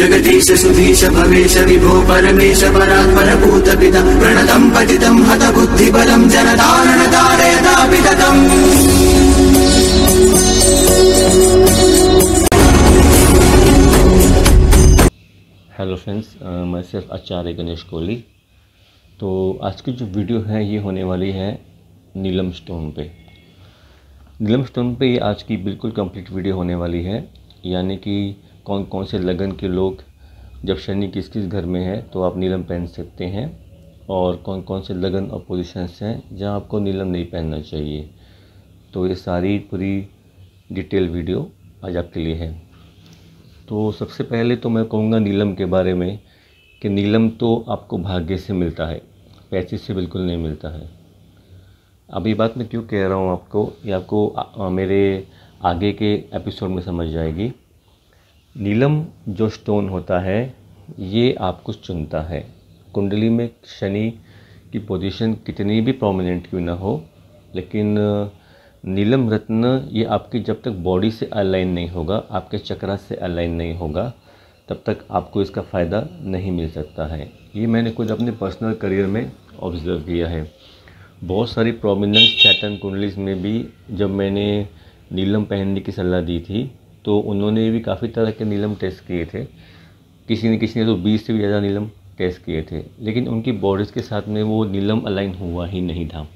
जगदीश सुधीश भवेश विभो परमेश परात्पर पिता प्रणतम पतितम् हत बुद्धि बुद्धिबलम् जनतारणतारयता विगतम् हेलो फ्रेंड्स मैं सिर्फ आचार्य गणेश कोहली तो आज की जो वीडियो है ये होने वाली है नीलम स्टोन पे नीलम स्टोन पे ये आज की बिल्कुल कंप्लीट वीडियो होने वाली है यानी कि कौन कौन से लगन के लोग जब शनि किस किस घर में है तो आप नीलम पहन सकते हैं और कौन कौन से लगन और पोजिशंस हैं जहाँ आपको नीलम नहीं पहनना चाहिए तो ये सारी पूरी डिटेल वीडियो आज आपके लिए है तो सबसे पहले तो मैं कहूँगा नीलम के बारे में कि नीलम तो आपको भाग्य से मिलता है पैसे से बिल्कुल नहीं मिलता है अभी बात मैं क्यों कह रहा हूँ आपको ये आपको आ, मेरे आगे के एपिसोड में समझ जाएगी नीलम जो स्टोन होता है ये आपको चुनता है कुंडली में शनि की पोजीशन कितनी भी प्रोमिनेंट क्यों ना हो लेकिन नीलम रत्न ये आपकी जब तक बॉडी से अलाइन नहीं होगा आपके चक्रा से अलाइन नहीं होगा तब तक आपको इसका फ़ायदा नहीं मिल सकता है ये मैंने खुद अपने पर्सनल करियर में ऑब्ज़र्व किया है बहुत सारी प्रोमिनेंट चैटन कुंडलीज में भी जब मैंने नीलम पहनने की सलाह दी थी तो उन्होंने भी काफ़ी तरह के नीलम टेस्ट किए थे किसी न किसी ने तो बीस से भी ज़्यादा नीलम टेस्ट किए थे लेकिन उनकी बॉडीज़ के साथ में वो नीलम अलाइन हुआ ही नहीं था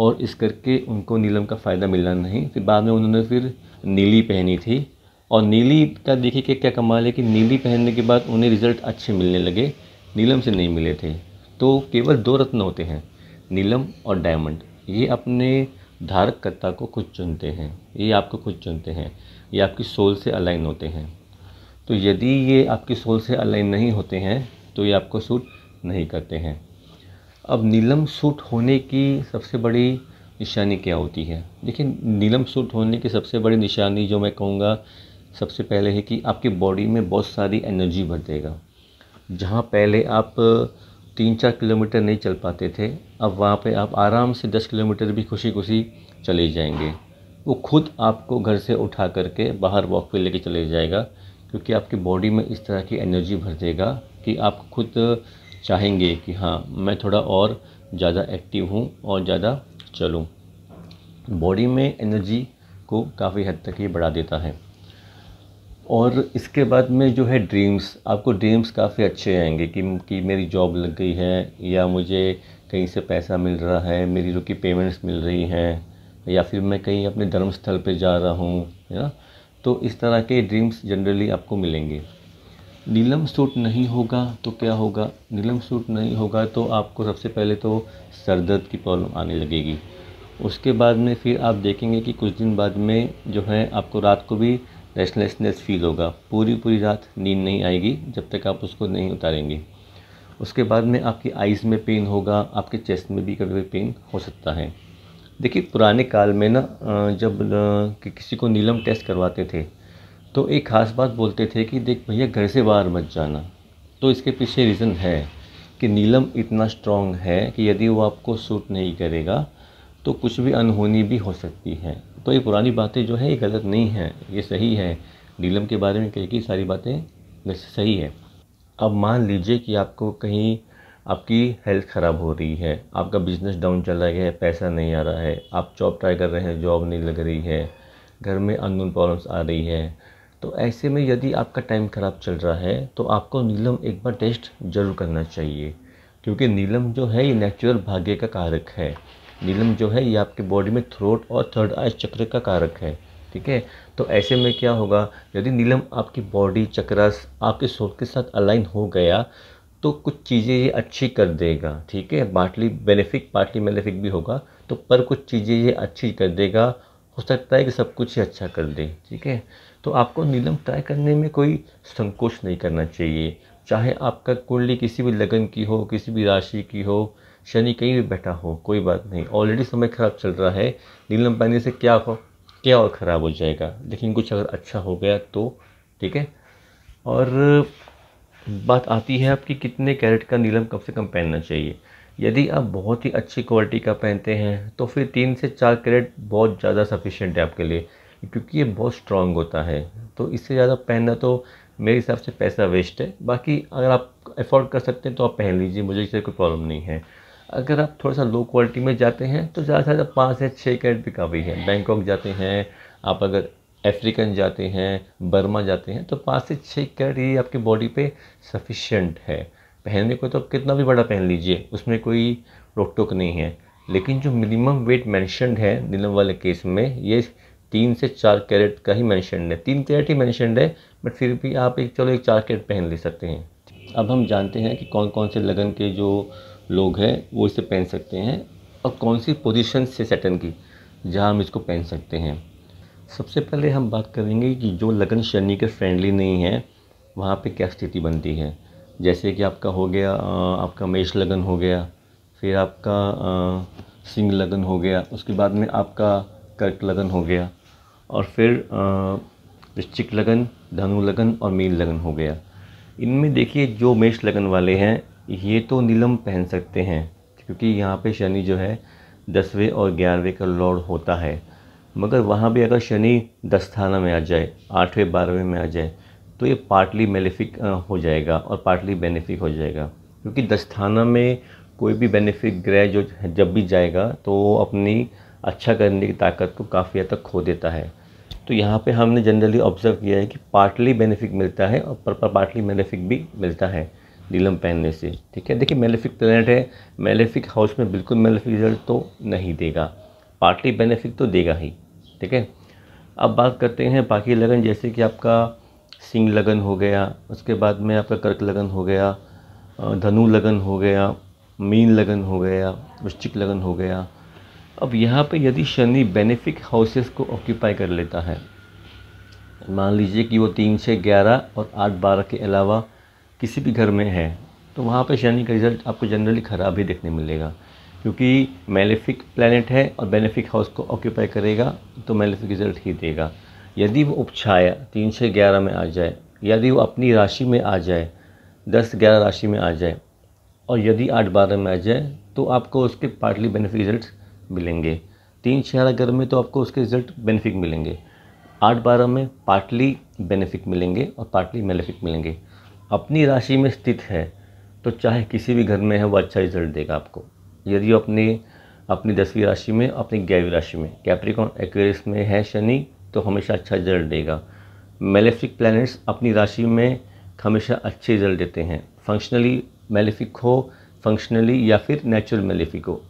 और इस करके उनको नीलम का फ़ायदा मिला नहीं फिर बाद में उन्होंने फिर नीली पहनी थी और नीली का देखिए कि क्या कमाल है कि नीली पहनने के बाद उन्हें रिज़ल्ट अच्छे मिलने लगे नीलम से नहीं मिले थे तो केवल दो रत्न होते हैं नीलम और डायमंड ये अपने धारक कर्ता को खुद चुनते हैं ये आपको खुद चुनते हैं ये आपकी सोल से अलाइन होते हैं तो यदि ये आपकी सोल से अलाइन नहीं होते हैं तो ये आपको सूट नहीं करते हैं अब नीलम सूट होने की सबसे बड़ी निशानी क्या होती है देखिए नीलम सूट होने की सबसे बड़ी निशानी जो मैं कहूँगा सबसे पहले है कि आपकी बॉडी में बहुत सारी एनर्जी भर देगा जहाँ पहले आप तीन चार किलोमीटर नहीं चल पाते थे अब वहाँ पे आप आराम से दस किलोमीटर भी खुशी खुशी चले जाएंगे वो खुद आपको घर से उठा करके बाहर वॉक पे लेके चले जाएगा क्योंकि आपकी बॉडी में इस तरह की एनर्जी भर देगा कि आप खुद चाहेंगे कि हाँ मैं थोड़ा और ज़्यादा एक्टिव हूँ और ज़्यादा चलूँ बॉडी में एनर्जी को काफ़ी हद तक ये बढ़ा देता है और इसके बाद में जो है ड्रीम्स आपको ड्रीम्स काफ़ी अच्छे आएंगे कि कि मेरी जॉब लग गई है या मुझे कहीं से पैसा मिल रहा है मेरी जो कि पेमेंट्स मिल रही हैं या फिर मैं कहीं अपने धर्म स्थल पर जा रहा हूँ है ना तो इस तरह के ड्रीम्स जनरली आपको मिलेंगे नीलम सूट नहीं होगा तो क्या होगा नीलम सूट नहीं होगा तो आपको सबसे पहले तो सर दर्द की प्रॉब्लम आने लगेगी उसके बाद में फिर आप देखेंगे कि कुछ दिन बाद में जो है आपको रात को भी रेस्टलेसनेस फील होगा पूरी पूरी रात नींद नहीं आएगी जब तक आप उसको नहीं उतारेंगे उसके बाद में आपकी आइज़ में पेन होगा आपके चेस्ट में भी कभी कभी पेन हो सकता है देखिए पुराने काल में ना जब कि किसी को नीलम टेस्ट करवाते थे तो एक ख़ास बात बोलते थे कि देख भैया घर से बाहर मत जाना तो इसके पीछे रीज़न है कि नीलम इतना स्ट्रॉन्ग है कि यदि वो आपको सूट नहीं करेगा तो कुछ भी अनहोनी भी हो सकती है तो ये पुरानी बातें जो है ये गलत नहीं है ये सही है नीलम के बारे में कह की सारी बातें सही है अब मान लीजिए कि आपको कहीं आपकी हेल्थ ख़राब हो रही है आपका बिज़नेस डाउन चल रहा है पैसा नहीं आ रहा है आप जॉब ट्राई कर रहे हैं जॉब नहीं लग रही है घर में अननोन प्रॉब्लम्स आ रही है तो ऐसे में यदि आपका टाइम ख़राब चल रहा है तो आपको नीलम एक बार टेस्ट ज़रूर करना चाहिए क्योंकि नीलम जो है ये नेचुरल भाग्य का कारक है नीलम जो है ये आपके बॉडी में थ्रोट और थर्ड आई चक्र का कारक है ठीक है तो ऐसे में क्या होगा यदि नीलम आपकी बॉडी चक्रास आपके सोच के साथ अलाइन हो गया तो कुछ चीज़ें ये अच्छी कर देगा ठीक है पार्टली बेनिफिक पार्टली बेनिफिक भी होगा तो पर कुछ चीज़ें ये अच्छी कर देगा हो सकता है कि सब कुछ ही अच्छा कर दे ठीक है तो आपको नीलम ट्राई करने में कोई संकोच नहीं करना चाहिए चाहे आपका कुंडली किसी भी लगन की हो किसी भी राशि की हो शनि कहीं भी बैठा हो कोई बात नहीं ऑलरेडी समय ख़राब चल रहा है नीलम पानी से क्या हो क्या और ख़राब हो जाएगा लेकिन कुछ अगर अच्छा हो गया तो ठीक है और बात आती है आपकी कितने कैरेट का नीलम कम से कम पहनना चाहिए यदि आप बहुत ही अच्छी क्वालिटी का पहनते हैं तो फिर तीन से चार कैरेट बहुत ज़्यादा सफिशेंट है आपके लिए क्योंकि ये बहुत स्ट्रॉन्ग होता है तो इससे ज़्यादा पहनना तो मेरे हिसाब से पैसा वेस्ट है बाकी अगर आप अफोर्ड कर सकते हैं तो आप पहन लीजिए मुझे इससे कोई प्रॉब्लम नहीं है अगर आप थोड़ा सा लो क्वालिटी में जाते हैं तो ज़्यादा से ज़्यादा पाँच से छः कैरेट भी काफ़ी है बैंकॉक जाते हैं आप अगर अफ्रीकन जाते हैं बर्मा जाते हैं तो पाँच से छः कैरेट ये आपकी बॉडी पे सफिशेंट है पहनने को तो आप कितना भी बड़ा पहन लीजिए उसमें कोई रोक टोक नहीं है लेकिन जो मिनिमम वेट मैंशनड है नीलम वाले केस में ये तीन से चार कैरेट का ही मैंशनड है तीन कैरेट ही मैंशनड है बट फिर भी आप एक चलो एक चार कैरेट पहन ले सकते हैं अब हम जानते हैं कि कौन कौन से लगन के जो लोग हैं वो इसे पहन सकते हैं और कौन सी पोजीशन से सेटन की जहाँ हम इसको पहन सकते हैं सबसे पहले हम बात करेंगे कि जो लगन शनि के फ्रेंडली नहीं है वहाँ पे क्या स्थिति बनती है जैसे कि आपका हो गया आपका मेष लगन हो गया फिर आपका सिंह लगन हो गया उसके बाद में आपका कर्क लगन हो गया और फिर वृश्चिक लगन धनु लगन और मीन लगन हो गया इनमें देखिए जो मेष लगन वाले हैं ये तो नीलम पहन सकते हैं क्योंकि यहाँ पे शनि जो है दसवें और ग्यारहवें का लॉर्ड होता है मगर वहाँ भी अगर शनि दस्थाना में आ जाए आठवें बारहवें में आ जाए तो ये पार्टली बेनिफिक हो जाएगा और पार्टली बेनिफिक हो जाएगा क्योंकि दस्थाना में कोई भी बेनिफिक ग्रह जो जब भी जाएगा तो वो अपनी अच्छा करने की ताकत को काफ़ी हद तक खो देता है तो यहाँ पे हमने जनरली ऑब्जर्व किया है कि पार्टली बेनिफिक मिलता है और पर पार्टली मेनिफिक भी मिलता है नीलम पहनने से ठीक है देखिए मेलेफिक प्लेनेट है मेलेफिक हाउस में बिल्कुल मेलेफिक रिजल्ट तो नहीं देगा पार्टली बेनिफिट तो देगा ही ठीक है अब बात करते हैं बाकी लगन जैसे कि आपका सिंह लगन हो गया उसके बाद में आपका कर्क लगन हो गया धनु लगन हो गया मीन लगन हो गया वृश्चिक लगन हो गया अब यहाँ पे यदि शनि बेनिफिक हाउसेस को ऑक्यूपाई कर लेता है मान लीजिए कि वो तीन छः ग्यारह और आठ बारह के अलावा किसी भी घर में है तो वहाँ पे शनि का रिज़ल्ट आपको जनरली ख़राब ही देखने मिलेगा क्योंकि मेलेफिक प्लानट है और बेनेफिक हाउस को ऑक्यूपाई करेगा तो मेलेफिक रिजल्ट ही देगा यदि वो उपछाया तीन छः ग्यारह में आ जाए यदि वो अपनी राशि में आ जाए दस ग्यारह राशि में आ जाए और यदि आठ बारह में आ जाए तो आपको उसके पार्टली बेनिफिक रिजल्ट मिलेंगे तीन छः अगर में तो आपको उसके रिजल्ट बेनिफिक मिलेंगे आठ बारह में पार्टली बेनिफिक मिलेंगे और पार्टली मेलेफिक मिलेंगे अपनी राशि में स्थित है तो चाहे किसी भी घर में है वो अच्छा रिजल्ट देगा आपको यदि अपने अपनी दसवीं राशि में अपनी ग्यारहवीं राशि में कैप्रिकॉन एक्वेरियस में है शनि तो हमेशा अच्छा रिजल्ट देगा मेलेफिक प्लैनेट्स अपनी राशि में हमेशा अच्छे रिजल्ट देते हैं फंक्शनली मेलेफिक हो फंक्शनली या फिर नेचुरल मेलेफिक हो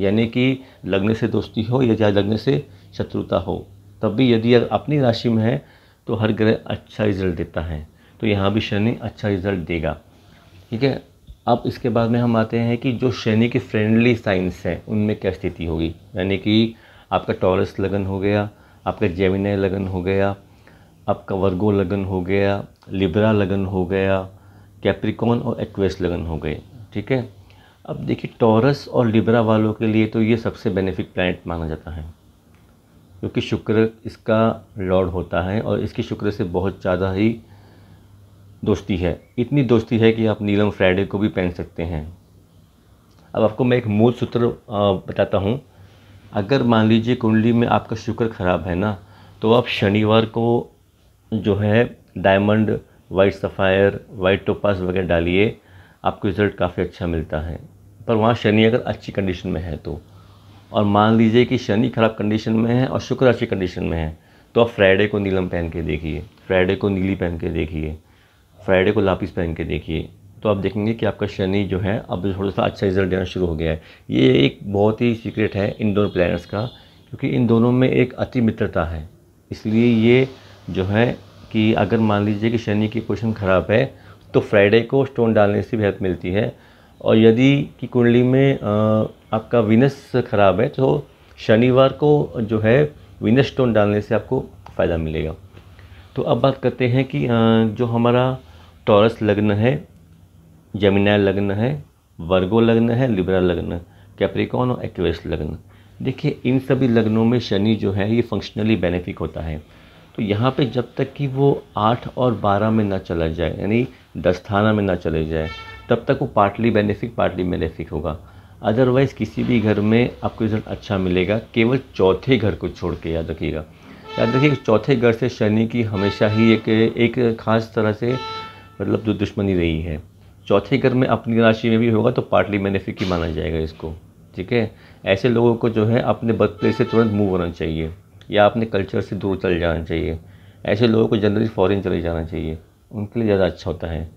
यानी कि लगने से दोस्ती हो या चाहे लगने से शत्रुता हो तब भी यदि अपनी राशि में है तो हर ग्रह अच्छा रिजल्ट देता है तो यहाँ भी शनि अच्छा रिजल्ट देगा ठीक है अब इसके बाद में हम आते हैं कि जो शनि के फ्रेंडली साइंस हैं उनमें क्या स्थिति होगी यानी कि आपका टॉरस लगन हो गया आपका जेमिनय लगन हो गया आपका वर्गो लगन हो गया लिब्रा लगन हो गया कैप्रिकॉन और एक्वेस लगन हो गए ठीक है अब देखिए टॉरस और लिब्रा वालों के लिए तो ये सबसे बेनिफिक प्लैनेट माना जाता है क्योंकि शुक्र इसका लॉर्ड होता है और इसकी शुक्र से बहुत ज़्यादा ही दोस्ती है इतनी दोस्ती है कि आप नीलम फ्राइडे को भी पहन सकते हैं अब आपको मैं एक मूल सूत्र बताता हूँ अगर मान लीजिए कुंडली में आपका शुक्र खराब है ना तो आप शनिवार को जो है diamond white sapphire white topaz वगैरह डालिए आपको रिज़ल्ट काफ़ी अच्छा मिलता है पर वहाँ शनि अगर अच्छी कंडीशन में है तो और मान लीजिए कि शनि खराब कंडीशन में है और शुक्र अच्छी कंडीशन में है तो आप फ्राइडे को नीलम पहन के देखिए फ्राइडे को नीली पहन के देखिए फ्राइडे को लापिस पहन के देखिए तो आप देखेंगे कि आपका शनि जो है अब थोड़ा सा अच्छा रिजल्ट देना शुरू हो गया है ये एक बहुत ही सीक्रेट है इन दोनों प्लैनेट्स का क्योंकि इन दोनों में एक अति मित्रता है इसलिए ये जो है कि अगर मान लीजिए कि शनि की पोजिशन ख़राब है तो फ्राइडे को स्टोन डालने से भी हेल्प मिलती है और यदि कि कुंडली में आपका विनस ख़राब है तो शनिवार को जो है विनस स्टोन डालने से आपको फ़ायदा मिलेगा तो अब बात करते हैं कि जो हमारा टॉरस लग्न है जमीना लग्न है वर्गो लग्न है लिब्रा लग्न कैप्रिकॉन और एक्वेस लग्न देखिए इन सभी लग्नों में शनि जो है ये फंक्शनली बेनिफिक होता है तो यहाँ पे जब तक कि वो आठ और बारह में ना चला जाए यानी दस्थाना में ना चले जाए तब तक वो पार्टली बेनिफिक पार्टली बेनिफिक होगा अदरवाइज़ किसी भी घर में आपको रिजल्ट अच्छा मिलेगा केवल चौथे घर को छोड़ के याद रखिएगा याद रखिए चौथे घर से शनि की हमेशा ही एक एक ख़ास तरह से मतलब जो दुश्मनी रही है चौथे घर में अपनी राशि में भी होगा तो पार्टली बेनिफिट ही माना जाएगा इसको ठीक है ऐसे लोगों को जो है अपने बर्थ प्लेस से तुरंत मूव होना चाहिए या अपने कल्चर से दूर चले जाना चाहिए ऐसे लोगों को जनरली फ़ॉरन चले जाना चाहिए उनके लिए ज़्यादा अच्छा होता है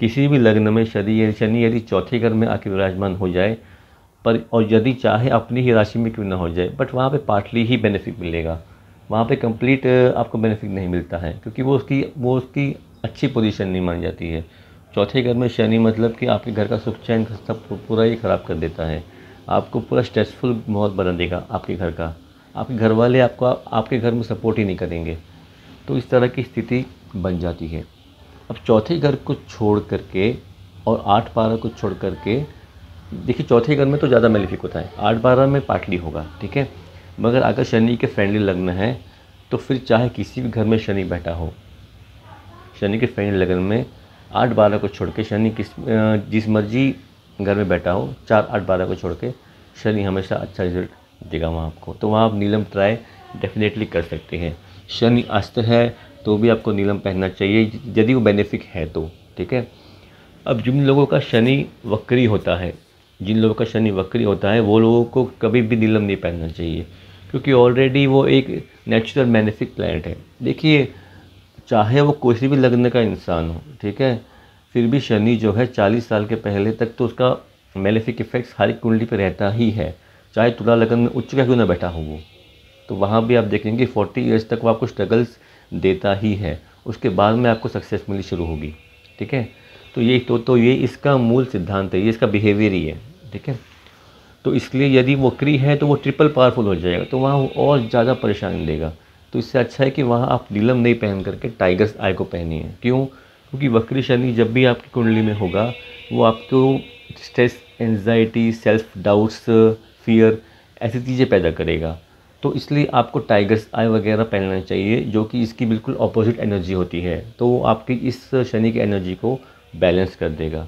किसी भी लग्न में शनि शनि यदि चौथे घर में आके विराजमान हो जाए पर और यदि चाहे अपनी ही राशि में क्यों ना हो जाए बट वहाँ पे पार्टली ही बेनिफिट मिलेगा वहाँ पे कंप्लीट आपको बेनिफिट नहीं मिलता है क्योंकि वो उसकी वो उसकी अच्छी पोजीशन नहीं मानी जाती है चौथे घर में शनि मतलब कि आपके घर का सुख चैन सब पूरा ही ख़राब कर देता है आपको पूरा स्ट्रेसफुल माहौल बना देगा आपके घर का आपके घर वाले आपको आपके घर में सपोर्ट ही नहीं करेंगे तो इस तरह की स्थिति बन जाती है अब चौथे घर को छोड़ करके और आठ बारह को छोड़ करके देखिए चौथे घर में तो ज़्यादा मेलिफिक होता है आठ बारह में पाटली होगा ठीक है मगर अगर शनि के फ्रेंडली लग्न है तो फिर चाहे किसी भी घर में शनि बैठा हो शनि के फाइनल लगन में आठ बारह को छोड़ के शनि किस जिस मर्जी घर में बैठा हो चार आठ बारह को छोड़ के शनि हमेशा अच्छा रिजल्ट देगा वहाँ आपको तो वहाँ आप नीलम ट्राई डेफिनेटली कर सकते हैं शनि अस्त है तो भी आपको नीलम पहनना चाहिए यदि वो बेनिफिक है तो ठीक है अब जिन लोगों का शनि वक्री होता है जिन लोगों का शनि वक्री होता है वो लोगों को कभी भी नीलम नहीं पहनना चाहिए क्योंकि ऑलरेडी वो एक नेचुरल बेनिफिक प्लान है देखिए चाहे वो कोई भी लगने का इंसान हो ठीक है फिर भी शनि जो है चालीस साल के पहले तक तो उसका मेलेफिक इफ़ेक्ट्स हर एक कुंडली पर रहता ही है चाहे तुला लगन में उच्च का क्यों ना बैठा हो वो तो वहाँ भी आप देखेंगे फोर्टी ईयर्स तक वो आपको स्ट्रगल्स देता ही है उसके बाद में आपको सक्सेस मिलनी शुरू होगी ठीक है तो ये तो तो ये इसका मूल सिद्धांत है ये इसका बिहेवियर ही है ठीक है तो इसलिए यदि वो क्री है तो वो ट्रिपल पावरफुल हो जाएगा तो वहाँ और ज़्यादा परेशानी देगा तो इससे अच्छा है कि वहाँ आप नीलम नहीं पहन करके टाइगर्स आय को पहनिए क्यों क्योंकि वक्री शनि जब भी आपकी कुंडली में होगा वो आपको stress anxiety self doubts fear ऐसी चीज़ें पैदा करेगा तो इसलिए आपको टाइगर्स आई वगैरह पहनना चाहिए जो कि इसकी बिल्कुल अपोजिट एनर्जी होती है तो वो आपकी इस शनि की एनर्जी को बैलेंस कर देगा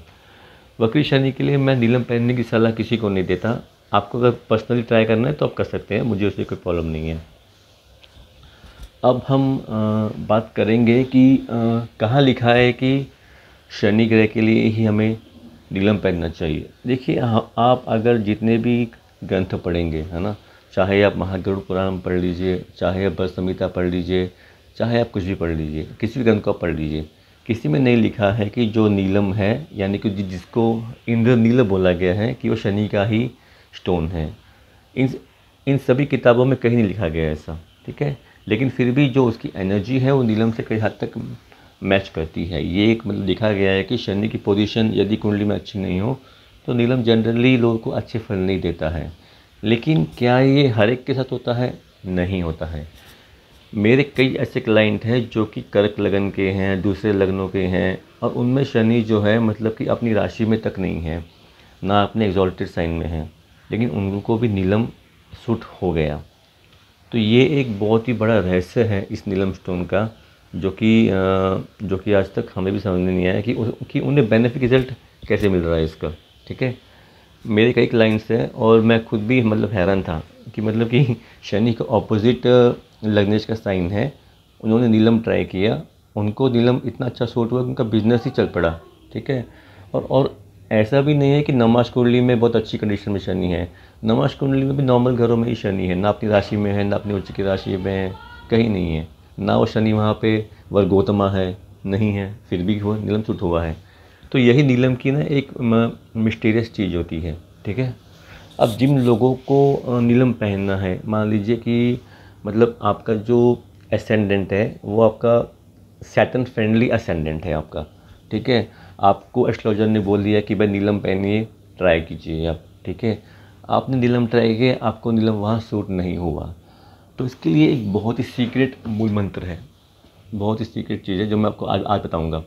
वक्री शनि के लिए मैं नीलम पहनने की सलाह किसी को नहीं देता आपको अगर पर्सनली ट्राई करना है तो आप कर सकते हैं मुझे उससे कोई प्रॉब्लम नहीं है अब हम बात करेंगे कि कहाँ लिखा है कि शनि ग्रह के लिए ही हमें नीलम पहनना चाहिए देखिए आप अगर जितने भी ग्रंथ पढ़ेंगे है ना चाहे आप महागरुड़ पुराण पढ़ लीजिए चाहे आप बस संहिता पढ़ लीजिए चाहे आप कुछ भी पढ़ लीजिए किसी भी ग्रंथ को आप पढ़ लीजिए किसी में नहीं लिखा है कि जो नीलम है यानी कि जिसको इंद्र नील बोला गया है कि वो शनि का ही स्टोन है इन इन सभी किताबों में कहीं नहीं लिखा गया ऐसा ठीक है लेकिन फिर भी जो उसकी एनर्जी है वो नीलम से कई हद तक मैच करती है ये एक मतलब देखा गया है कि शनि की पोजीशन यदि कुंडली में अच्छी नहीं हो तो नीलम जनरली लोगों को अच्छे फल नहीं देता है लेकिन क्या ये हर एक के साथ होता है नहीं होता है मेरे कई ऐसे क्लाइंट हैं जो कि कर्क लगन के हैं दूसरे लगनों के हैं और उनमें शनि जो है मतलब कि अपनी राशि में तक नहीं है ना अपने एग्जॉल्टेड साइन में है लेकिन उनको भी नीलम सूट हो गया तो ये एक बहुत ही बड़ा रहस्य है इस नीलम स्टोन का जो कि जो कि आज तक हमें भी समझ में नहीं आया कि कि उन्हें बेनिफिट रिजल्ट कैसे मिल रहा है इसका ठीक है मेरे कई क्लाइंट्स हैं और मैं खुद भी मतलब हैरान था कि मतलब कि शनि का ऑपोजिट लग्नेश का साइन है उन्होंने नीलम ट्राई किया उनको नीलम इतना अच्छा सूट हुआ उनका बिजनेस ही चल पड़ा ठीक है और और ऐसा भी नहीं है कि नमाज कुंडली में बहुत अच्छी कंडीशन में शनि है नमाज कुंडली में भी नॉर्मल घरों में ही शनि है ना अपनी राशि में है ना अपनी उच्च की राशि में है कहीं नहीं है ना वो शनि वहाँ पे वर्गोत्मा है नहीं है फिर भी वो नीलम चुट हुआ है तो यही नीलम की ना एक मिस्टीरियस चीज़ होती है ठीक है अब जिन लोगों को नीलम पहनना है मान लीजिए कि मतलब आपका जो एसेंडेंट है वो आपका सैटन फ्रेंडली असेंडेंट है आपका ठीक है आपको एस्ट्रोलॉजर ने बोल दिया कि भाई नीलम पहनिए ट्राई कीजिए आप ठीक है आपने नीलम ट्राई किया आपको नीलम वहाँ सूट नहीं हुआ तो इसके लिए एक बहुत ही सीक्रेट मूल मंत्र है बहुत ही सीक्रेट चीज़ है जो मैं आपको आज आज बताऊँगा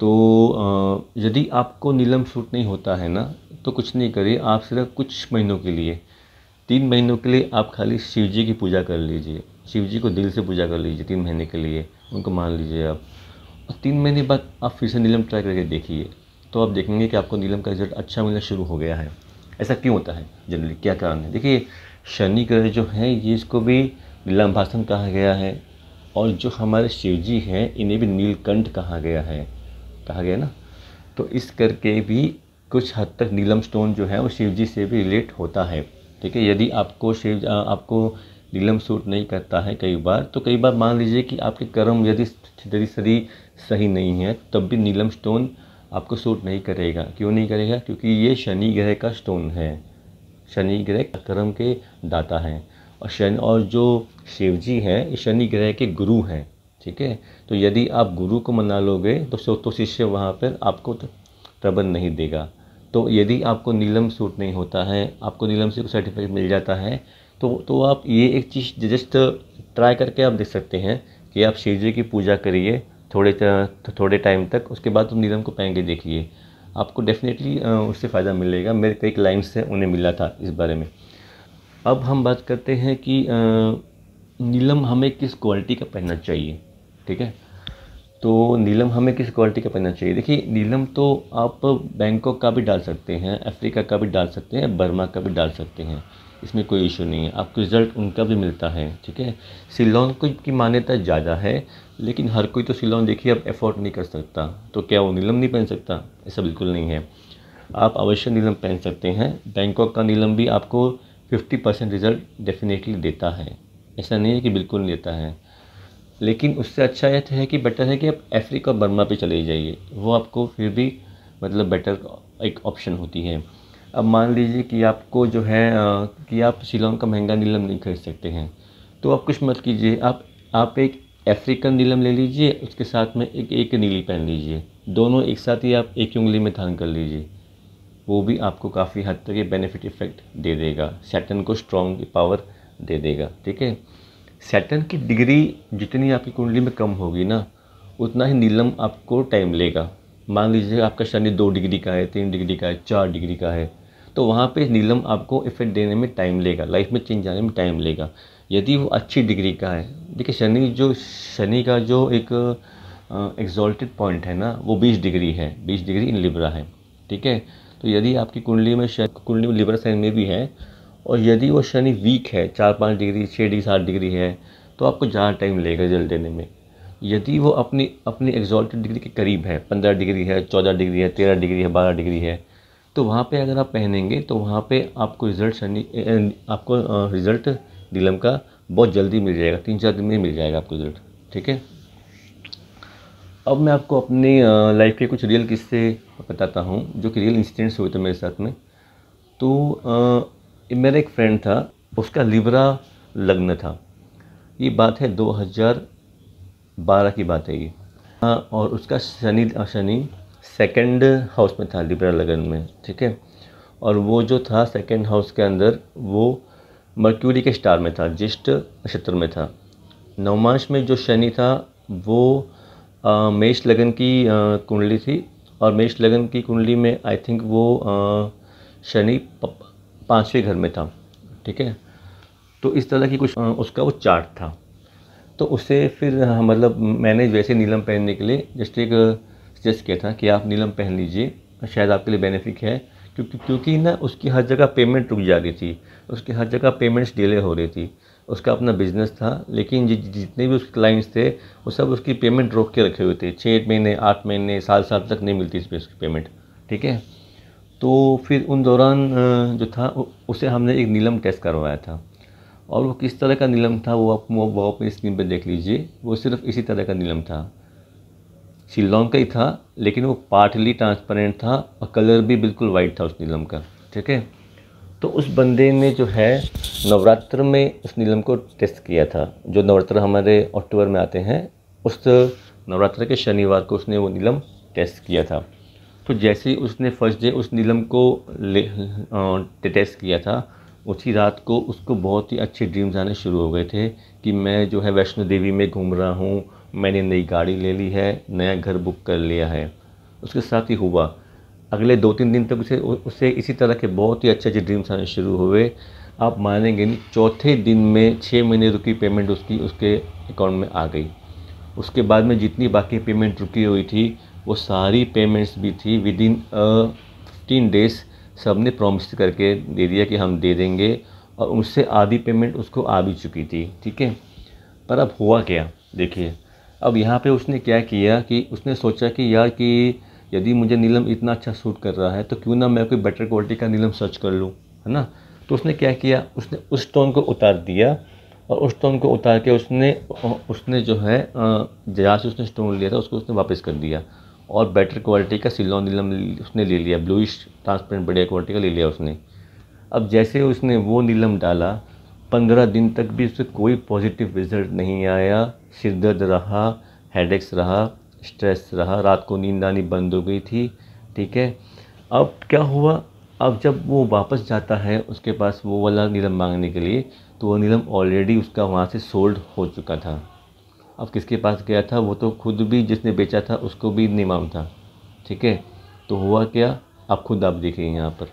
तो यदि आपको नीलम सूट नहीं होता है ना तो कुछ नहीं करिए आप सिर्फ कुछ महीनों के लिए तीन महीनों के लिए आप खाली शिव जी की पूजा कर लीजिए शिव जी को दिल से पूजा कर लीजिए तीन महीने के लिए उनको मान लीजिए आप और तीन महीने बाद आप फिर से नीलम ट्राई करके देखिए तो आप देखेंगे कि आपको नीलम का रिजल्ट अच्छा मिलना शुरू हो गया है ऐसा क्यों होता है जनरली क्या कारण है देखिए शनि ग्रह जो है ये इसको भी नीलम भाषण कहा गया है और जो हमारे शिव जी हैं इन्हें भी नीलकंठ कहा गया है कहा गया ना तो इस करके भी कुछ हद तक नीलम स्टोन जो है वो शिव जी से भी रिलेट होता है ठीक है यदि आपको शिव आपको नीलम सूट नहीं करता है कई बार तो कई बार मान लीजिए कि आपके कर्म यदि यदि सदी सही नहीं है तब भी नीलम स्टोन आपको सूट नहीं करेगा क्यों नहीं करेगा क्योंकि ये शनि ग्रह का स्टोन है शनि ग्रह कर्म के दाता हैं और शनि और जो शिव जी हैं शनि ग्रह के गुरु हैं ठीक है तो यदि आप गुरु को मना लोगे तो तो शिष्य वहाँ पर आपको प्रबल नहीं देगा तो यदि आपको नीलम सूट नहीं होता है आपको नीलम से सर्टिफिकेट मिल जाता है तो तो आप ये एक चीज़ जस्ट ट्राई करके आप देख सकते हैं कि आप शिव जी की पूजा करिए थोड़े थोड़े टाइम तक उसके बाद तुम नीलम को पहन के देखिए आपको डेफिनेटली उससे फ़ायदा मिलेगा मेरे कई क्लाइंट्स से उन्हें मिला था इस बारे में अब हम बात करते हैं कि नीलम हमें किस क्वालिटी का पहनना चाहिए ठीक है तो नीलम हमें किस क्वालिटी का पहनना चाहिए देखिए नीलम तो आप बैंकॉक का भी डाल सकते हैं अफ्रीका का भी डाल सकते हैं बर्मा का भी डाल सकते हैं इसमें कोई इशू नहीं है आपको रिज़ल्ट उनका भी मिलता है ठीक है सिलोन को की मान्यता ज़्यादा है लेकिन हर कोई तो सिलोन देखिए अब एफोर्ड नहीं कर सकता तो क्या वो नीलम नहीं पहन सकता ऐसा बिल्कुल नहीं है आप अवश्य नीलम पहन सकते हैं बैंकॉक का नीलम भी आपको फिफ्टी परसेंट रिज़ल्ट डेफिनेटली देता है ऐसा नहीं है कि बिल्कुल नहीं देता है लेकिन उससे अच्छा यह है कि बेटर है कि आप अफ्रीका बर्मा पे चले जाइए वो आपको फिर भी मतलब बेटर एक ऑप्शन होती है अब मान लीजिए कि आपको जो है कि आप शिलोंग का महंगा नीलम नहीं खरीद सकते हैं तो आप कुछ मत कीजिए आप आप एक अफ्रीकन नीलम ले लीजिए उसके साथ में एक एक नीली पहन लीजिए दोनों एक साथ ही आप एक उंगली में धारण कर लीजिए वो भी आपको काफ़ी हद तक ये बेनिफिट इफेक्ट दे देगा सैटन को स्ट्रॉन्ग पावर दे देगा ठीक है सैटन की डिग्री जितनी आपकी कुंडली में कम होगी ना उतना ही नीलम आपको टाइम लेगा मान लीजिए आपका शनि दो डिग्री का है तीन डिग्री का है चार डिग्री का है तो वहाँ पे नीलम आपको इफेक्ट देने में टाइम लेगा लाइफ में चेंज आने में टाइम लेगा यदि वो अच्छी डिग्री का है देखिए शनि जो शनि का जो एक एग्जॉल्टेड पॉइंट है ना वो बीस डिग्री है बीस डिग्री इन लिब्रा है ठीक है तो यदि आपकी कुंडली में कुंडली में लिब्रा साइन में भी है और यदि वो शनि वीक है चार पाँच डिग्री छः डिग्री सात डिग्री है तो आपको ज़्यादा टाइम लेगा रिजल्ट देने में यदि वो अपनी अपनी एग्जॉल्टेड डिग्री के करीब है पंद्रह डिग्री है चौदह डिग्री है तेरह डिग्री है बारह डिग्री है तो वहाँ पे अगर आप पहनेंगे तो वहाँ पे आपको रिज़ल्ट शनि आपको रिज़ल्ट नीलम का बहुत जल्दी मिल जाएगा तीन चार दिन में मिल जाएगा आपको रिज़ल्ट ठीक है अब मैं आपको अपनी लाइफ के कुछ रियल किस्से बताता हूँ जो कि रियल इंसिडेंट्स हुए थे मेरे साथ में तो आ, मेरा एक फ्रेंड था उसका लिब्रा लग्न था ये बात है 2012 की बात है ये और उसका शनि शनि सेकंड हाउस में था लिब्रा लगन में ठीक है और वो जो था सेकंड हाउस के अंदर वो मर्क्यूरी के स्टार में था जिष्ट नक्षत्र में था नवमांश में जो शनि था वो आ, मेष लगन की आ, कुंडली थी और मेष लगन की कुंडली में आई थिंक वो आ, शनि पाँचवें घर में था ठीक है तो इस तरह की कुछ उसका वो चार्ट था तो उसे फिर मतलब मैंने वैसे नीलम पहनने के लिए जस्ट एक सजेस्ट किया था कि आप नीलम पहन लीजिए शायद आपके लिए बेनिफिट है क्योंकि क्योंकि ना उसकी हर जगह पेमेंट रुक जा रही थी उसकी हर जगह पेमेंट्स डिले हो रही थी उसका अपना बिजनेस था लेकिन जि, जितने भी उसके क्लाइंट्स थे वो सब उसकी पेमेंट रोक के रखे हुए थे छः महीने आठ महीने साल साल तक नहीं मिलती इसमें उसकी पेमेंट ठीक है तो फिर उन दौरान जो था उसे हमने एक नीलम टेस्ट करवाया था और वो किस तरह का नीलम था वो आप वो अपनी स्क्रीन पर देख लीजिए वो सिर्फ इसी तरह का नीलम था शिलोंग का ही था लेकिन वो पार्टली ट्रांसपेरेंट था और कलर भी बिल्कुल वाइट था उस नीलम का ठीक है तो उस बंदे ने जो है नवरात्र में उस नीलम को टेस्ट किया था जो नवरात्र हमारे अक्टूबर में आते हैं उस नवरात्र के शनिवार को उसने वो नीलम टेस्ट किया था तो जैसे ही उसने फर्स्ट डे उस नीलम को ले टेस्ट किया था उसी रात को उसको बहुत ही अच्छे ड्रीम्स आने शुरू हो गए थे कि मैं जो है वैष्णो देवी में घूम रहा हूँ मैंने नई गाड़ी ले ली है नया घर बुक कर लिया है उसके साथ ही हुआ अगले दो तीन दिन तक उसे उसे इसी तरह के बहुत ही अच्छे अच्छे ड्रीम्स आने शुरू हुए आप मानेंगे नहीं चौथे दिन में छः महीने रुकी पेमेंट उसकी उसके अकाउंट में आ गई उसके बाद में जितनी बाकी पेमेंट रुकी हुई थी वो सारी पेमेंट्स भी थी विद इन फिफ्टीन डेज़ सब ने प्रॉमिस करके दे दिया कि हम दे देंगे और उससे आधी पेमेंट उसको आ भी चुकी थी ठीक है पर अब हुआ क्या देखिए अब यहाँ पे उसने क्या किया कि उसने सोचा कि यार कि यदि मुझे नीलम इतना अच्छा सूट कर रहा है तो क्यों ना मैं कोई बेटर क्वालिटी का नीलम सर्च कर लूँ है ना तो उसने क्या किया उसने उस टोन को उतार दिया और उस टोन को उतार के उसने उसने जो है जहाँ से उसने स्टोन लिया था उसको उसने वापस कर दिया और बेटर क्वालिटी का सिलोन नीलम उसने ले लिया ब्लूइश ट्रांसपेरेंट बढ़िया क्वालिटी का ले लिया उसने अब जैसे उसने वो नीलम डाला पंद्रह दिन तक भी उससे कोई पॉजिटिव रिजल्ट नहीं आया सिर दर्द रहा हेडेक्स रहा स्ट्रेस रहा रात को नींद आनी बंद हो गई थी ठीक है अब क्या हुआ अब जब वो वापस जाता है उसके पास वो वाला नीलम मांगने के लिए तो वो नीलम ऑलरेडी उसका वहाँ से सोल्ड हो चुका था अब किसके पास गया था वो तो खुद भी जिसने बेचा था उसको भी नहीं मालूम था ठीक है तो हुआ क्या आप खुद आप देखिए यहाँ पर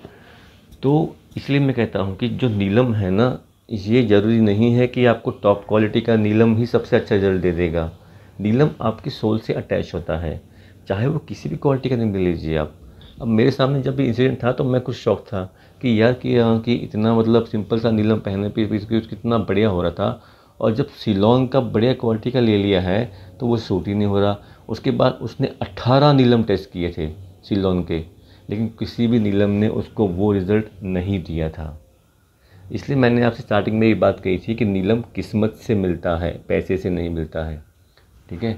तो इसलिए मैं कहता हूँ कि जो नीलम है ना ये ज़रूरी नहीं है कि आपको टॉप क्वालिटी का नीलम ही सबसे अच्छा रिजल्ट दे देगा नीलम आपकी सोल से अटैच होता है चाहे वो किसी भी क्वालिटी का नीलम लीजिए आप अब मेरे सामने जब भी इंसिडेंट था तो मैं कुछ शौक था कि यार कि यहाँ की इतना मतलब सिंपल सा नीलम पहनने पर इसकी कितना बढ़िया हो रहा था और जब सिलोंग का बढ़िया क्वालिटी का ले लिया है तो वो सूट ही नहीं हो रहा उसके बाद उसने 18 नीलम टेस्ट किए थे सिलोंग के लेकिन किसी भी नीलम ने उसको वो रिज़ल्ट नहीं दिया था इसलिए मैंने आपसे स्टार्टिंग में ये बात कही थी कि नीलम किस्मत से मिलता है पैसे से नहीं मिलता है ठीक है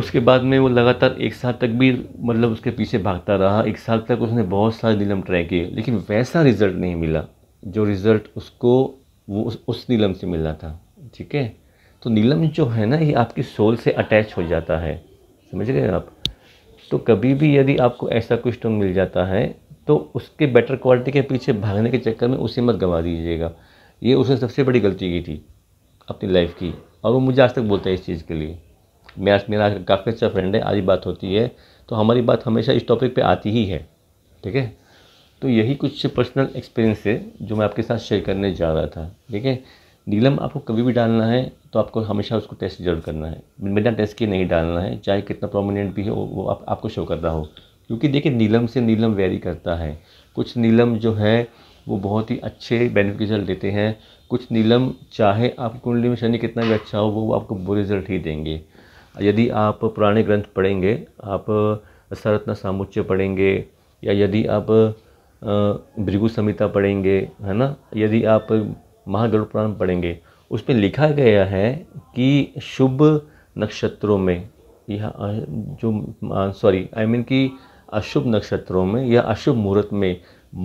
उसके बाद में वो लगातार एक साल तक भी मतलब उसके पीछे भागता रहा एक साल तक उसने बहुत सारे नीलम ट्राई किए लेकिन वैसा रिज़ल्ट नहीं मिला जो रिज़ल्ट उसको वो उस, उस नीलम से मिला था ठीक है तो नीलम जो है ना ये आपकी सोल से अटैच हो जाता है समझ गए आप तो कभी भी यदि आपको ऐसा कुछ टोंग तो मिल जाता है तो उसके बेटर क्वालिटी के पीछे भागने के चक्कर में उसे मत गंवा दीजिएगा ये उसने सबसे बड़ी गलती की थी अपनी लाइफ की और वो मुझे आज तक बोलता है इस चीज़ के लिए मेरा मेरा काफ़ी अच्छा फ्रेंड है आज बात होती है तो हमारी बात हमेशा इस टॉपिक पे आती ही है ठीक है तो यही कुछ पर्सनल एक्सपीरियंस है जो मैं आपके साथ शेयर करने जा रहा था ठीक है नीलम आपको कभी भी डालना है तो आपको हमेशा उसको टेस्ट जरूर करना है बिना टेस्ट के नहीं डालना है चाहे कितना प्रोमिनेंट भी हो वो आप, आपको शो कर रहा हो क्योंकि देखिए नीलम से नीलम वेरी करता है कुछ नीलम जो है वो बहुत ही अच्छे बेनिफिट रिजल्ट देते हैं कुछ नीलम चाहे आपकी कुंडली में शनि कितना भी अच्छा हो वो आपको बुरे रिजल्ट ही देंगे यदि आप पुराने ग्रंथ पढ़ेंगे आप सरत्न सामुच्य पढ़ेंगे या यदि आप भृगु संहिता पढ़ेंगे है ना यदि आप महागरुड़ पुराण पढ़ेंगे उसमें लिखा गया है कि शुभ नक्षत्रों में यह जो सॉरी आई मीन की अशुभ नक्षत्रों में या अशुभ मुहूर्त में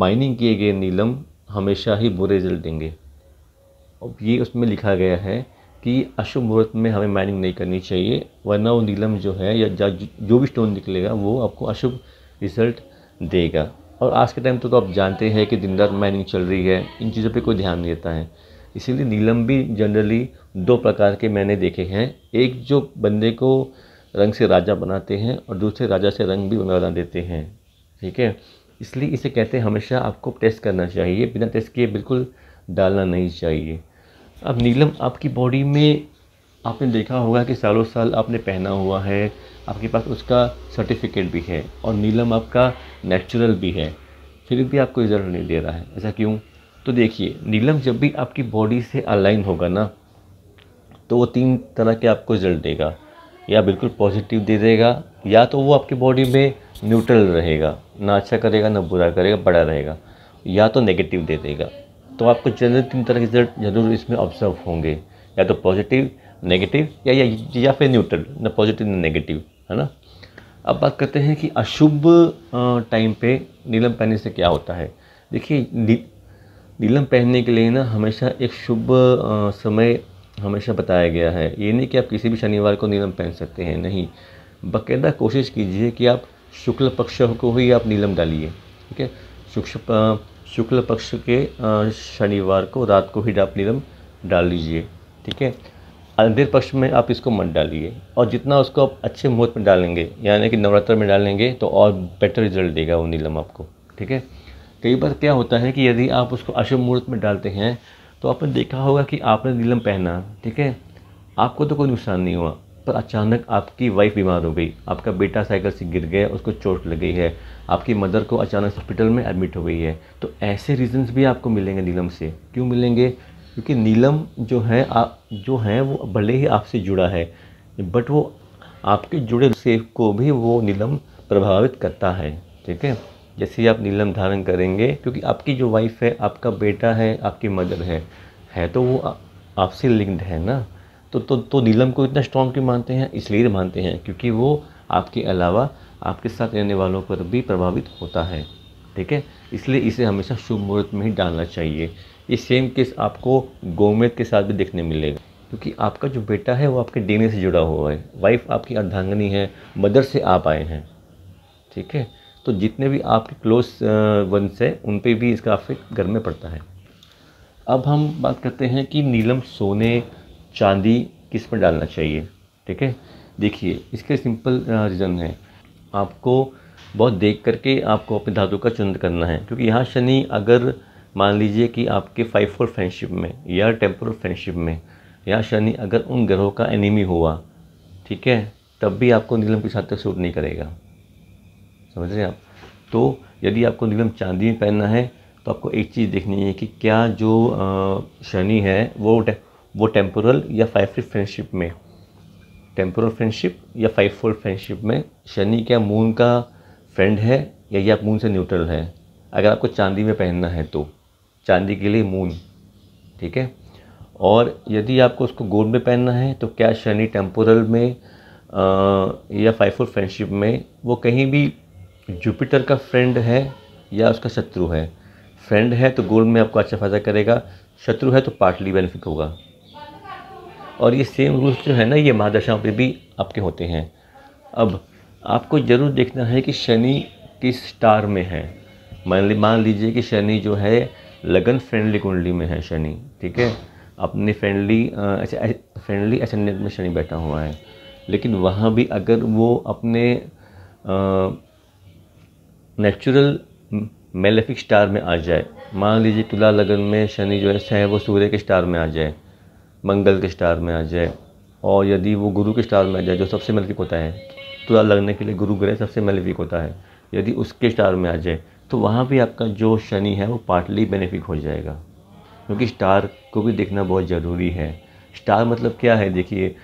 माइनिंग किए गए नीलम हमेशा ही बुरे रिजल्ट देंगे अब ये उसमें लिखा गया है कि अशुभ मुहूर्त में हमें माइनिंग नहीं करनी चाहिए वरना वो नीलम जो है या जो भी स्टोन निकलेगा वो आपको अशुभ रिजल्ट देगा और आज के टाइम तो, तो आप जानते हैं कि दिन रात माइनिंग चल रही है इन चीज़ों पे कोई ध्यान नहीं देता है इसीलिए नीलम भी जनरली दो प्रकार के मैंने देखे हैं एक जो बंदे को रंग से राजा बनाते हैं और दूसरे राजा से रंग भी बना देते हैं ठीक है इसलिए इसे कहते हैं हमेशा आपको टेस्ट करना चाहिए बिना टेस्ट किए बिल्कुल डालना नहीं चाहिए अब नीलम आपकी बॉडी में आपने देखा होगा कि सालों साल आपने पहना हुआ है आपके पास उसका सर्टिफिकेट भी है और नीलम आपका नेचुरल भी है फिर भी आपको रिजल्ट नहीं दे रहा है ऐसा क्यों तो देखिए नीलम जब भी आपकी बॉडी से अलाइन होगा ना तो वो तीन तरह के आपको रिजल्ट देगा या बिल्कुल पॉजिटिव दे देगा या तो वो आपकी बॉडी में न्यूट्रल रहेगा ना अच्छा करेगा ना बुरा करेगा बड़ा रहेगा या तो नेगेटिव दे देगा तो आपको जनरल तीन तरह के रिजल्ट जरूर इसमें ऑब्जर्व होंगे या तो पॉजिटिव नेगेटिव या या, या फिर न्यूट्रल ना पॉजिटिव ना नेगेटिव है ना अब बात करते हैं कि अशुभ टाइम पे नीलम पहनने से क्या होता है देखिए नीलम पहनने के लिए ना हमेशा एक शुभ समय हमेशा बताया गया है ये नहीं कि आप किसी भी शनिवार को नीलम पहन सकते हैं नहीं बाकायदा कोशिश कीजिए कि आप शुक्ल पक्ष को ही आप नीलम डालिए ठीक है शुक्ल पक्ष के शनिवार को रात को ही आप नीलम डाल लीजिए ठीक है अंधेर पक्ष में आप इसको मत डालिए और जितना उसको आप अच्छे मुहूर्त में डालेंगे यानी कि नवरात्र में डालेंगे तो और बेटर रिजल्ट देगा वो नीलम आपको ठीक है कई बार क्या होता है कि यदि आप उसको अशुभ मुहूर्त में डालते हैं तो आपने देखा होगा कि आपने नीलम पहना ठीक है आपको तो कोई नुकसान नहीं हुआ पर अचानक आपकी वाइफ बीमार हो गई आपका बेटा साइकिल से गिर गया उसको चोट लग गई है आपकी मदर को अचानक हॉस्पिटल में एडमिट हो गई है तो ऐसे रीजंस भी आपको मिलेंगे नीलम से क्यों मिलेंगे क्योंकि नीलम जो है आप जो है वो भले ही आपसे जुड़ा है बट वो आपके जुड़े सेफ को भी वो नीलम प्रभावित करता है ठीक है जैसे ही आप नीलम धारण करेंगे क्योंकि आपकी जो वाइफ है आपका बेटा है आपकी मदर है है तो वो आपसे लिंक्ड है ना तो तो तो नीलम को इतना स्ट्रॉन्ग क्यों मानते हैं इसलिए मानते हैं क्योंकि वो आपके अलावा आपके साथ रहने वालों पर भी प्रभावित होता है ठीक है इसलिए इसे हमेशा शुभ मुहूर्त में ही डालना चाहिए ये सेम केस आपको गोमेद के साथ भी देखने मिलेगा क्योंकि आपका जो बेटा है वो आपके डीएनए से जुड़ा हुआ है वाइफ आपकी अर्धांगनी है मदर से आप आए हैं ठीक है तो जितने भी आपके क्लोज वंस हैं उन पर भी इसका अफेक्ट घर में पड़ता है अब हम बात करते हैं कि नीलम सोने चांदी किस में डालना चाहिए ठीक है देखिए इसके सिंपल रीज़न है आपको बहुत देख करके आपको अपने धातु का चुन करना है क्योंकि यहाँ शनि अगर मान लीजिए कि आपके फाइव फोर फ्रेंडशिप में या टेम्पोरल फ्रेंडशिप में या शनि अगर उन ग्रहों का एनिमी हुआ ठीक है तब भी आपको नीलम के साथ सूट तो नहीं करेगा समझ रहे हैं आप तो यदि आपको निगम चांदी में पहनना है तो आपको एक चीज़ देखनी है कि क्या जो शनि है वो टे, वो टेम्पोरल या फाइव फिफ्थ फ्रेंडशिप में टेम्पोरल फ्रेंडशिप या फाइव फोर फ्रेंडशिप में शनि क्या मून का फ्रेंड है या ये आप मून से न्यूट्रल है अगर आपको चांदी में पहनना है तो चांदी के लिए मून ठीक है और यदि आपको उसको गोल्ड में पहनना है तो क्या शनि टेम्पोरल में आ, या फाइव फोर फ्रेंडशिप में वो कहीं भी जुपिटर का फ्रेंड है या उसका शत्रु है फ्रेंड है तो गोल्ड में आपको अच्छा फ़ायदा करेगा शत्रु है तो पार्टली बेनिफिट होगा और ये सेम रूल्स जो है ना ये महादशाओं पे भी आपके होते हैं अब आपको ज़रूर देखना है कि शनि किस स्टार में है मान ली मान लीजिए कि शनि जो है लगन फ्रेंडली कुंडली में है शनि ठीक है अपने फ्रेंडली अच्छा फ्रेंडली असेंडेंट में शनि बैठा हुआ है लेकिन वहाँ भी अगर वो अपने आ, नेचुरल मेलेफिक स्टार में आ जाए मान लीजिए तुला लगन में शनि जो है वो सूर्य के स्टार में आ जाए मंगल के स्टार में आ जाए और यदि वो गुरु के स्टार में आ जाए जो सबसे मेलेफिक होता है तुला लगने के लिए गुरु ग्रह सबसे मेलेफिक होता है यदि उसके स्टार में आ जाए तो वहाँ भी आपका जो शनि है वो पार्टली बेनिफिक हो जाएगा क्योंकि स्टार को भी देखना बहुत ज़रूरी है स्टार मतलब क्या है देखिए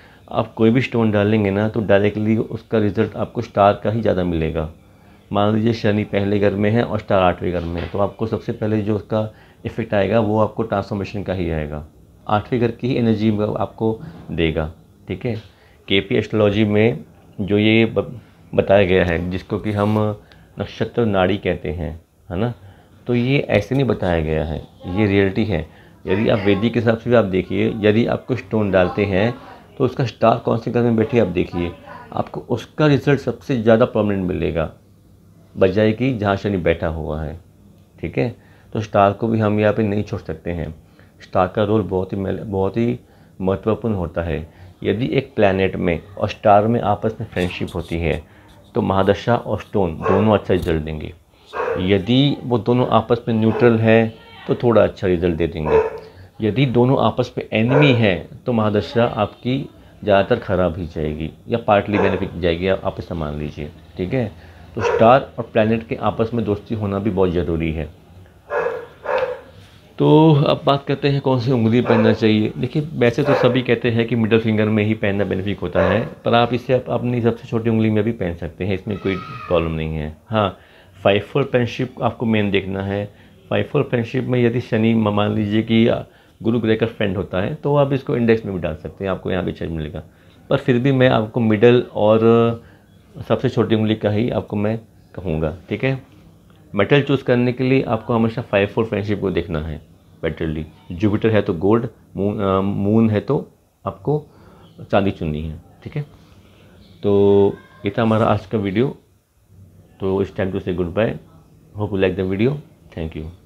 आप कोई भी स्टोन डालेंगे ना तो डायरेक्टली उसका रिज़ल्ट आपको स्टार का ही ज़्यादा मिलेगा मान लीजिए शनि पहले घर में है और स्टार आठवें घर में है तो आपको सबसे पहले जो उसका इफ़ेक्ट आएगा वो आपको ट्रांसफॉर्मेशन का ही आएगा आठवें घर की ही एनर्जी आपको देगा ठीक है के पी एस्ट्रोलॉजी में जो ये बताया गया है जिसको कि हम नक्षत्र नाड़ी कहते हैं है ना तो ये ऐसे नहीं बताया गया है ये रियलिटी है यदि आप वेदी के हिसाब से भी आप देखिए यदि आप कुछ स्टोन डालते हैं तो उसका स्टार कौन से घर में बैठे आप देखिए आपको उसका रिजल्ट सबसे ज़्यादा परमानेंट मिलेगा बजाय कि जहाँ शनि बैठा हुआ है ठीक है तो स्टार को भी हम यहाँ पे नहीं छोड़ सकते हैं स्टार का रोल बहुत ही बहुत ही महत्वपूर्ण होता है यदि एक प्लानट में और स्टार में आपस में फ्रेंडशिप होती है तो महादशा और स्टोन दोनों अच्छा रिजल्ट देंगे यदि वो दोनों आपस में न्यूट्रल हैं तो थोड़ा अच्छा रिजल्ट दे देंगे यदि दोनों आपस में एनिमी है तो महादशा आपकी ज़्यादातर खराब ही जाएगी या पार्टली बेनिफिट जाएगी आप इसे मान लीजिए ठीक है तो स्टार और प्लानट के आपस में दोस्ती होना भी बहुत ज़रूरी है तो अब बात करते हैं कौन सी उंगली पहनना चाहिए देखिए वैसे तो सभी कहते हैं कि मिडल फिंगर में ही पहनना बेनिफिक होता है पर आप इसे आप अपनी सबसे छोटी उंगली में भी पहन सकते हैं इसमें कोई प्रॉब्लम नहीं है हाँ फाइव फोर फ्रेंडशिप आपको मेन देखना है फाइव फोर फ्रेंडशिप में यदि शनि मान लीजिए कि गुरु ग्रह का फ्रेंड होता है तो आप इसको इंडेक्स में भी डाल सकते हैं आपको यहाँ भी चर्च मिलेगा पर फिर भी मैं आपको मिडल और सबसे छोटी उंगली का ही आपको मैं कहूँगा ठीक है मेटल चूज़ करने के लिए आपको हमेशा फाइव फोर फ्रेंडशिप को देखना है बेटरली जुपिटर है तो गोल्ड मून मून है तो आपको चांदी चुननी है ठीक है तो ये था हमारा आज का वीडियो तो इस time to say goodbye hope you like the video thank you